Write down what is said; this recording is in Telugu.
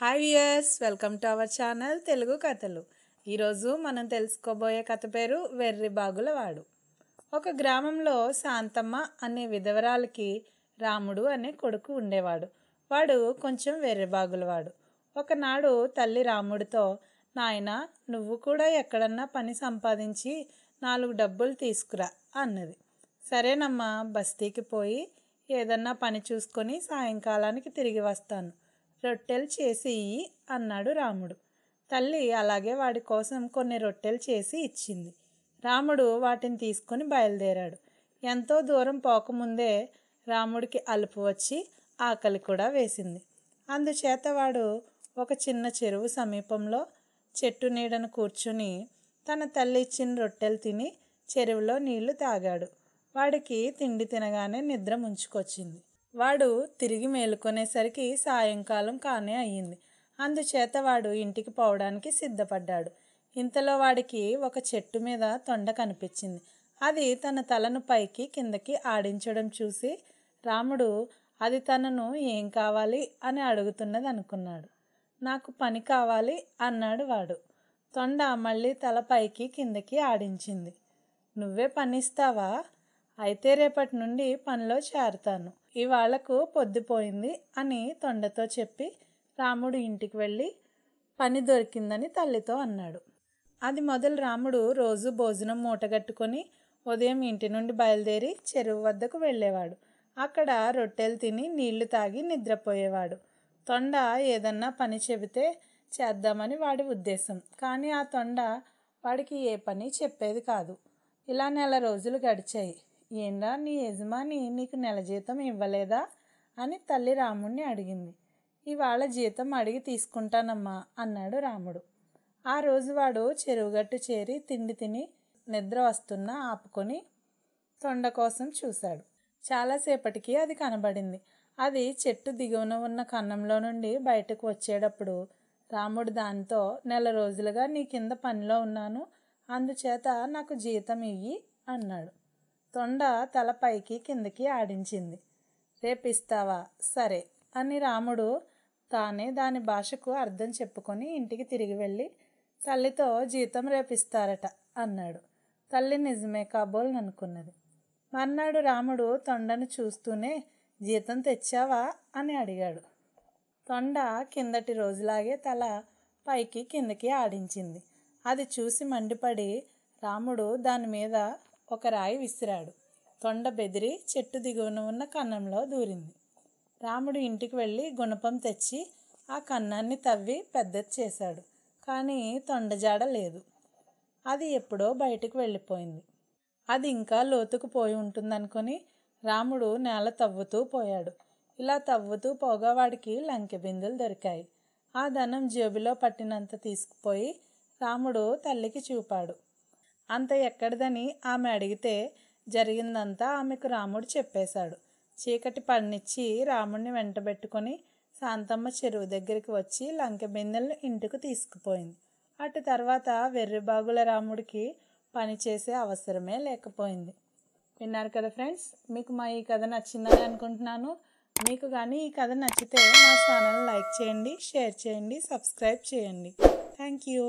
hi viewers welcome to our channel Telugu కథలు ఈరోజు మనం తెలుసుకోబోయే కథ పేరు వెర్రి బాగులవాడు ఒక గ్రామంలో శాంతమ్మ అనే విధవరాలకి రాముడు అనే కొడుకు ఉండేవాడు వాడు కొంచెం వెర్రి బాగులవాడు ఒకనాడు తల్లి రాముడితో నాయన నువ్వు కూడా ఎక్కడన్నా పని సంపాదించి నాలుగు డబ్బులు తీసుకురా అన్నది సరేనమ్మా బస్తీకి పోయి ఏదన్నా పని చూసుకొని సాయంకాలానికి తిరిగి వస్తాను రొట్టెలు చేసి ఇయ్యి అన్నాడు రాముడు తల్లి అలాగే వాడి కోసం కొన్ని రొట్టెలు చేసి ఇచ్చింది రాముడు వాటిని తీసుకుని బయలుదేరాడు ఎంతో దూరం పోకముందే రాముడికి అలుపు వచ్చి ఆకలి కూడా వేసింది అందుచేత వాడు ఒక చిన్న చెరువు సమీపంలో చెట్టు నీడను కూర్చుని తన తల్లి ఇచ్చిన రొట్టెలు తిని చెరువులో నీళ్లు తాగాడు వాడికి తిండి తినగానే నిద్ర ముంచుకొచ్చింది వాడు తిరిగి మేలుకొనేసరికి సాయంకాలం కానే అయ్యింది అందుచేత వాడు ఇంటికి పోవడానికి సిద్ధపడ్డాడు ఇంతలో వాడికి ఒక చెట్టు మీద తొండ కనిపించింది అది తన తలను పైకి కిందకి ఆడించడం చూసి రాముడు అది తనను ఏం కావాలి అని అడుగుతున్నది అనుకున్నాడు నాకు పని కావాలి అన్నాడు వాడు తొండ మళ్ళీ తల పైకి కిందకి ఆడించింది నువ్వే పనిస్తావా అయితే రేపటి నుండి పనిలో చేరతాను ఇవాళకు పొద్దుపోయింది అని తొండతో చెప్పి రాముడు ఇంటికి వెళ్ళి పని దొరికిందని తల్లితో అన్నాడు అది మొదలు రాముడు రోజు భోజనం మూటగట్టుకొని ఉదయం ఇంటి నుండి బయలుదేరి చెరువు వద్దకు వెళ్ళేవాడు అక్కడ రొట్టెలు తిని నీళ్లు తాగి నిద్రపోయేవాడు తొండ ఏదన్నా పని చెబితే చేద్దామని వాడి ఉద్దేశం కానీ ఆ తొండ వాడికి ఏ పని చెప్పేది కాదు ఇలా నెల రోజులు గడిచాయి ఏందా నీ యజమాని నీకు నెల జీతం ఇవ్వలేదా అని తల్లి రాముణ్ణి అడిగింది ఇవాళ జీతం అడిగి తీసుకుంటానమ్మా అన్నాడు రాముడు ఆ రోజు వాడు చెరువుగట్టు చేరి తిండి తిని నిద్ర వస్తున్నా ఆపుకొని తొండ కోసం చూశాడు చాలాసేపటికి అది కనబడింది అది చెట్టు దిగువన ఉన్న కన్నంలో నుండి బయటకు వచ్చేటప్పుడు రాముడు దాంతో నెల రోజులుగా నీ కింద పనిలో ఉన్నాను అందుచేత నాకు జీతం ఇయ్యి అన్నాడు తొండ తలపైకి కిందకి ఆడించింది రేపిస్తావా సరే అని రాముడు తానే దాని భాషకు అర్థం చెప్పుకొని ఇంటికి తిరిగి వెళ్ళి తల్లితో జీతం రేపిస్తారట అన్నాడు తల్లి నిజమే కాబోలు అనుకున్నది మర్నాడు రాముడు తొండను చూస్తూనే జీతం తెచ్చావా అని అడిగాడు తొండ కిందటి రోజులాగే తల పైకి కిందకి ఆడించింది అది చూసి మండిపడి రాముడు దాని మీద ఒక రాయి విసిరాడు తొండ బెదిరి చెట్టు దిగువన ఉన్న కన్నంలో దూరింది రాముడు ఇంటికి వెళ్ళి గుణపం తెచ్చి ఆ కన్నాన్ని తవ్వి పెద్దది చేశాడు కానీ తొండజాడ లేదు అది ఎప్పుడో బయటకు వెళ్ళిపోయింది అది ఇంకా లోతుకు పోయి ఉంటుందనుకొని రాముడు నేల తవ్వుతూ పోయాడు ఇలా తవ్వుతూ పోగా వాడికి లంకె బిందులు దొరికాయి ఆ ధనం జేబులో పట్టినంత తీసుకుపోయి రాముడు తల్లికి చూపాడు అంత ఎక్కడిదని ఆమె అడిగితే జరిగిందంతా ఆమెకు రాముడు చెప్పేశాడు చీకటి పడినిచ్చి రాముడిని వెంటబెట్టుకొని శాంతమ్మ చెరువు దగ్గరికి వచ్చి లంక బిందెలను ఇంటికి తీసుకుపోయింది అటు తర్వాత వెర్రిబాగుల రాముడికి పనిచేసే అవసరమే లేకపోయింది విన్నారు కదా ఫ్రెండ్స్ మీకు మా ఈ కథ నచ్చిందని అనుకుంటున్నాను మీకు కానీ ఈ కథ నచ్చితే మా ఛానల్ లైక్ చేయండి షేర్ చేయండి సబ్స్క్రైబ్ చేయండి థ్యాంక్ యూ